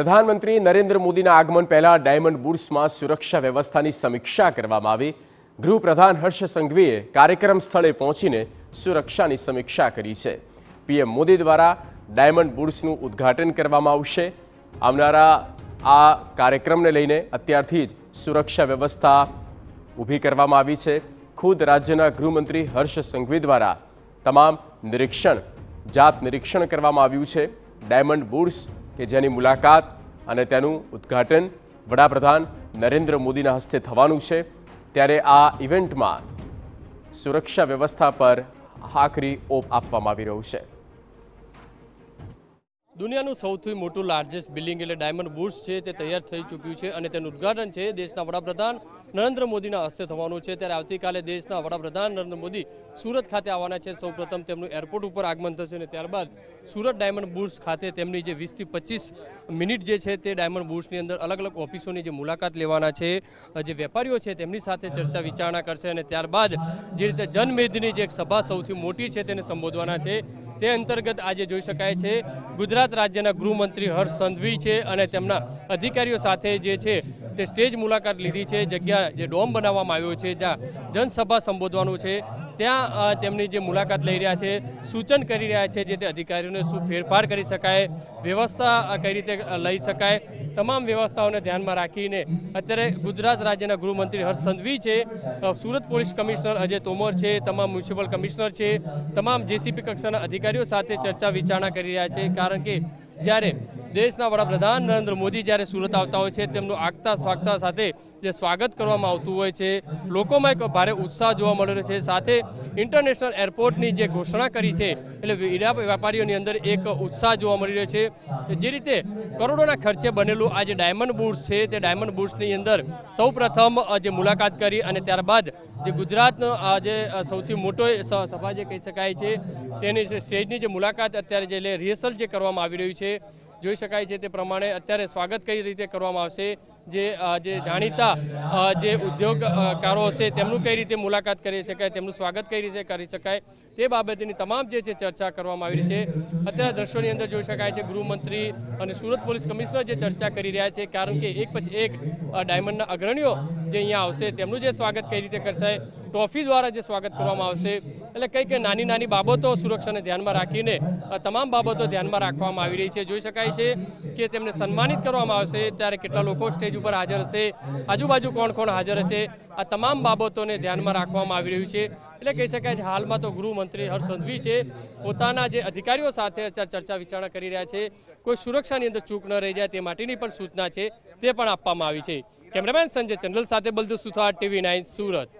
પ્રધાનમંત્રી નરેન્દ્ર મોદીના આગમન પહેલા ડાયમંડ બુર્સમાં સુરક્ષા વ્યવસ્થાની સમીક્ષા કરવામાં આવી ગૃહપ્રધાન હર્ષ સંઘવીએ કાર્યક્રમ સ્થળે પહોંચીને સુરક્ષાની સમીક્ષા કરી છે પીએમ મોદી દ્વારા ડાયમંડ બુર્સનું ઉદ્ઘાટન કરવામાં આવશે આવનારા આ કાર્યક્રમને લઈને અત્યારથી જ સુરક્ષા વ્યવસ્થા ઊભી કરવામાં આવી છે ખુદ રાજ્યના ગૃહમંત્રી હર્ષ સંઘવી દ્વારા તમામ નિરીક્ષણ જાત નિરીક્ષણ કરવામાં આવ્યું છે ડાયમંડ બુર્સ કે જેની મુલાકાત અને તેનું ઉદ્ઘાટન વડાપ્રધાન નરેન્દ્ર મોદીના હસ્તે થવાનું છે ત્યારે આ ઇવેન્ટમાં સુરક્ષા વ્યવસ્થા પર આખરી ઓપ આપવામાં આવી રહ્યું છે દુનિયાનું સૌથી મોટું લાર્જેસ્ટ બિલ્ડિંગ એટલે ડાયમંડ બુર્સ છે તે તૈયાર થઈ ચૂક્યું છે અને તેનું ઉદઘાટન છે દેશના વડાપ્રધાન નરેન્દ્ર મોદીના હસ્તે થવાનું છે ત્યારે આવતીકાલે દેશના વડાપ્રધાન નરેન્દ્ર મોદી સુરત ખાતે આવવાના છે સૌપ્રથમ તેમનું એરપોર્ટ ઉપર આગમન થશે અને ત્યારબાદ સુરત ડાયમંડ બુર્સ ખાતે તેમની જે વીસથી પચીસ મિનિટ જે છે તે ડાયમંડ બુર્સની અંદર અલગ અલગ ઓફિસોની જે મુલાકાત લેવાના છે જે વેપારીઓ છે તેમની સાથે ચર્ચા વિચારણા કરશે અને ત્યારબાદ જે રીતે જનમેદની જે એક સભા સૌથી મોટી છે તેને સંબોધવાના છે તે અંતર્ગત આજે જોઈ શકાય છે ગુજરાત રાજ્યના ગૃહમંત્રી હર્ષ સંધવી છે અને તેમના અધિકારીઓ સાથે જે છે તે સ્ટેજ મુલાકાત લીધી છે જગ્યા જે ડોમ બનાવવામાં આવ્યો છે જ્યાં જનસભા સંબોધવાનું છે ત્યાં તેમની જે મુલાકાત લઈ રહ્યા છે સૂચન કરી રહ્યા છે જે તે અધિકારીઓને શું ફેરફાર કરી શકાય વ્યવસ્થા કઈ રીતે લઈ શકાય તમામ વ્યવસ્થાઓને ધ્યાનમાં રાખીને અત્યારે ગુજરાત રાજ્યના ગૃહમંત્રી હર્ષ સંઘવી છે સુરત પોલીસ કમિશનર અજય તોમર છે તમામ મ્યુનિસિપલ કમિશનર છે તમામ જેસીપી કક્ષાના અધિકારીઓ સાથે ચર્ચા વિચારણા કરી રહ્યા છે કારણ કે જ્યારે દેશના વડાપ્રધાન નરેન્દ્ર મોદી જ્યારે સુરત આવતા હોય છે તેમનું આગતા સ્વાગતા સાથે જે સ્વાગત કરવામાં આવતું હોય છે લોકોમાં એક ભારે ઉત્સાહ જોવા મળી રહ્યો છે સાથે ઇન્ટરનેશનલ એરપોર્ટની જે ઘોષણા કરી છે એટલે ઈરા વેપારીઓની અંદર એક ઉત્સાહ જોવા મળી રહ્યો છે જે રીતે કરોડોના ખર્ચે બનેલું આ જે ડાયમંડ બુર્સ છે તે ડાયમંડ બુર્સની અંદર સૌપ્રથમ જે મુલાકાત કરી અને ત્યારબાદ જે ગુજરાતનો જે સૌથી મોટો સભા જે કહી શકાય છે તેની સ્ટેજની જે મુલાકાત અત્યારે જે રિહર્સલ જે કરવામાં આવી રહ્યું છે જોઈ શકાય છે તે પ્રમાણે અત્યારે સ્વાગત કઈ રીતે કરવામાં આવશે જે જે જાણીતા જે ઉદ્યોગકારો હશે તેમનું કઈ રીતે મુલાકાત કરી શકાય તેમનું સ્વાગત કઈ રીતે કરી શકાય તે બાબતેની તમામ જે છે ચર્ચા કરવામાં આવી રહી છે અત્યારે દ્રશ્યોની અંદર જોઈ શકાય છે ગૃહમંત્રી અને સુરત પોલીસ કમિશનર જે ચર્ચા કરી રહ્યા છે કારણ કે એક પછી એક ડાયમંડના અગ્રણીઓ જે અહીંયા આવશે તેમનું જે સ્વાગત કઈ રીતે કરશે ટ્રોફી દ્વારા જે સ્વાગત કરવામાં આવશે એટલે કઈ નાની નાની બાબતો સુરક્ષાને ધ્યાનમાં રાખીને તમામ બાબતો ધ્યાનમાં રાખવામાં આવી રહી છે જોઈ શકાય છે કે તેમને સન્માનિત કરવામાં આવશે ત્યારે કેટલા લોકો સ્ટેજ ઉપર હાજર હશે આજુબાજુ કોણ કોણ હાજર હશે આ તમામ બાબતોને ધ્યાનમાં રાખવામાં આવી રહ્યું છે એટલે કહી શકાય છે હાલમાં તો ગૃહમંત્રી હર્ષ સંઘવી છે પોતાના જે અધિકારીઓ સાથે ચર્ચા વિચારણા કરી રહ્યા છે કોઈ સુરક્ષાની અંદર ચૂક ન રહી જાય તે માટેની પણ સૂચના છે તે પણ આપવામાં આવી છે કેમેરામેન સંજય ચંદ્રલ સાથે બલદુ સુથાર ટીવી નાઇન સુરત